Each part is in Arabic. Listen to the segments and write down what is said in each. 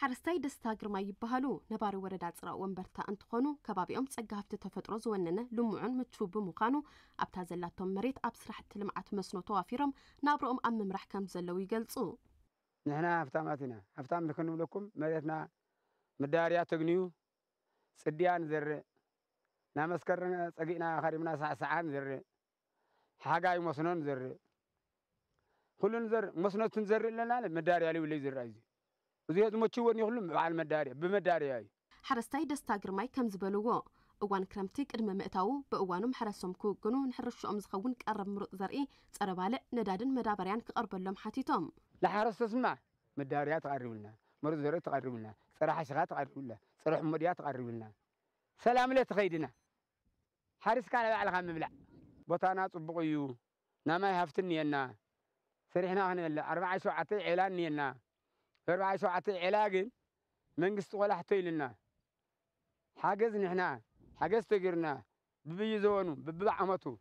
حرستای دستاگرما يبهالو نبار ورد عصر ونبرتا انتخانو كبابي امس اقهفت تفتروز وننا لمعون متشوب مقانو ابتاز اللاتون مريت ابسرح التلمعات مسنو توافيرم نابر ام امم رح كم زلو يقلصو نحنا افتاماتنا افتام لكنم لكم مريتنا مداريا تقنيو سديان زر نامسكرنا ساقينا اخاري منا ساعة ساعة زر حقاي مسنون زر كلن زر مسنتن زر لنا مداريا لي ولا زر ايزي እዚኦ ዝመችወኒ ይኽሉ በዓል መዳርያ ብመዳርያ እዩ ሓረስታይ ደስታ ግርማይ ከም ዝበልዎ እዋን ክረምቲ ቅድሚ ምእታው ብእዋኖም ሕረሶም ክውግኑ ንሕርሽኦም ዝኸውን ቀረብ ምሩፅ ዘርኢ ፀረ ባልዕ ነዳድን መዳበርያን ክቐርበሎም ሓቲቶም ንሓረስቶስማ መዳርያ ተቐሪብልና ምሩፅ ዘርኢ ተቐሪብልና ፀረ ሓሽኻ ተቐሪብልና ፀረ ሕሙድ እያ ተቐሪብልና ሰላምለ ተኸይድና ሓሪስካ ናይ ባዕልኻ ምብላዕ ቦታና ፅቡቕ እዩ ናማይ ሃፍቲ እኒአና سريحنا هنا لا أربع ساعات إعلان نينا أربع ساعات علاجين من قصت ولا حتي لنا حاجز نحنا حاجز تجرنا ببيزونو ببعمته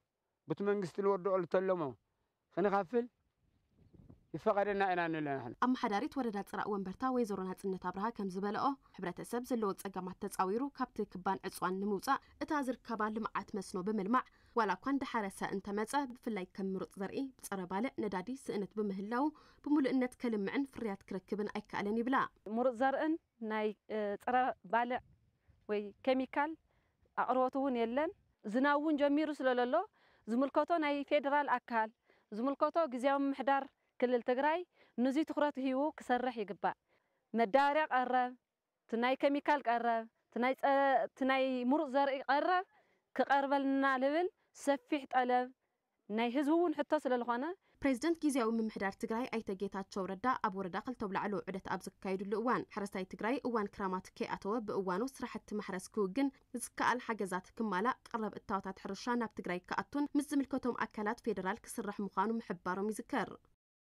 بتمنقست الورد قلت لهم خلينا غافل يفقرنا إلى أن نحن أم حدارت وردات رأى ونبرتا ويزورنا تسنة تابرها كم زبالة حبرة السبز اللوت أقامات تتعويرو كابت كبان عصوان نموزا اتعزر كبان لمعة مسنو بملمع ولا كان دحارسة انت مزا بفلاي كم مرط زرقي بتقربالة ندادي سئنة بمهلو بمولو انت كلم عن فريات كركبن اي كألن يبلا مرط زرقن ناي تقربالة وي كيميكال أقروتوون يلن زناوون جميرو سلولو زملكوتو ناي فيدرال أكال زملكوتو قزيوم محدار ክልል ትግራይ ንዙ ትኩረት ሂቡ ክሰርሕ ይግባእ መዳበርያ ቀረብ እቲ ናይ ኬሚካል ቀረብ እቲ ናይ ሙሩፅ ዘርኢ ቀረብ ክቐርበልና ልብል ሰፊሕ ጠለብ ናይ ህዝቢ እውን ሕቶ ስለ ዝኾነ ፕሬዚደንት ግዜያዊ ምምሕዳር ትግራይ ኣይተ ጌታቸው ረዳ ኣብ ወረዳ ክልተ ኣብላዕሉ ዑደት ኣብ ዝካየድሉ እዋን ሓረስታይ ትግራይ እዋን ክራማት ከይኣተወ ብእዋኑ ስራሕቲ ማሕረስ ክውግን ዝከኣል ሓገዛት ክማላእ ቀረብ እታወታት ሕርሻ ናብ ትግራይ ክኣቱን ምስ ዝምልከቶም ኣካላት ፌደራል ክስራሕ ምዃኑ ምሕባሮም ይዝከር